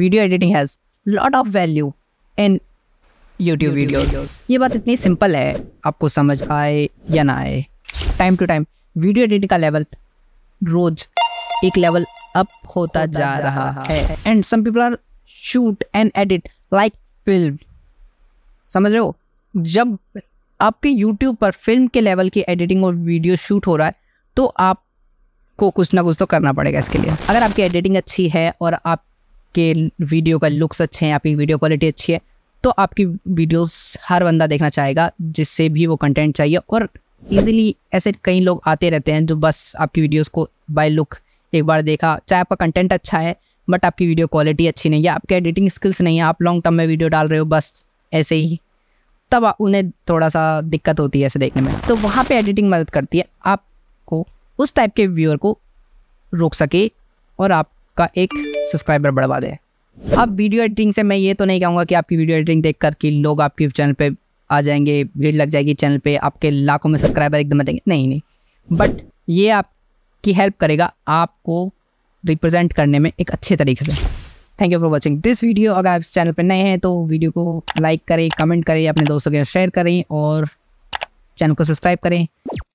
video editing has lot of value in YouTube video ये बात इतनी सिंपल है आपको समझ आए या ना आए time to time video editing का लेवल रोज एक लेवल अप होता, होता जा, जा रहा, है and some people are shoot and edit like film समझ रहे हो जब आपके यूट्यूब पर फिल्म के लेवल की एडिटिंग और वीडियो शूट हो रहा है तो आपको कुछ ना कुछ तो करना पड़ेगा इसके लिए अगर आपकी एडिटिंग अच्छी है और आप आपके वीडियो का लुक्स अच्छे हैं आपकी वीडियो क्वालिटी अच्छी है तो आपकी वीडियोस हर बंदा देखना चाहेगा जिससे भी वो कंटेंट चाहिए और इजीली ऐसे कई लोग आते रहते हैं जो बस आपकी वीडियोस को बाय लुक एक बार देखा चाहे आपका कंटेंट अच्छा है बट आपकी वीडियो क्वालिटी अच्छी नहीं है आपके एडिटिंग स्किल्स नहीं है आप लॉन्ग टर्म में वीडियो डाल रहे हो बस ऐसे ही तब उन्हें थोड़ा सा दिक्कत होती है ऐसे देखने में तो वहाँ पर एडिटिंग मदद करती है आपको उस टाइप के व्यूअर को रोक सके और आप आपका एक सब्सक्राइबर बढ़वा दे अब वीडियो एडिटिंग से मैं ये तो नहीं कहूँगा कि आपकी वीडियो एडिटिंग देख कर लोग आपके चैनल पर आ जाएंगे भीड़ लग जाएगी चैनल पर आपके लाखों में सब्सक्राइबर एकदम आ नहीं नहीं बट ये आपकी हेल्प करेगा आपको रिप्रेजेंट करने में एक अच्छे तरीके से thank you for watching this video अगर आप इस चैनल पर नए हैं तो वीडियो को लाइक करें कमेंट करें अपने दोस्तों के शेयर करें और चैनल को सब्सक्राइब करें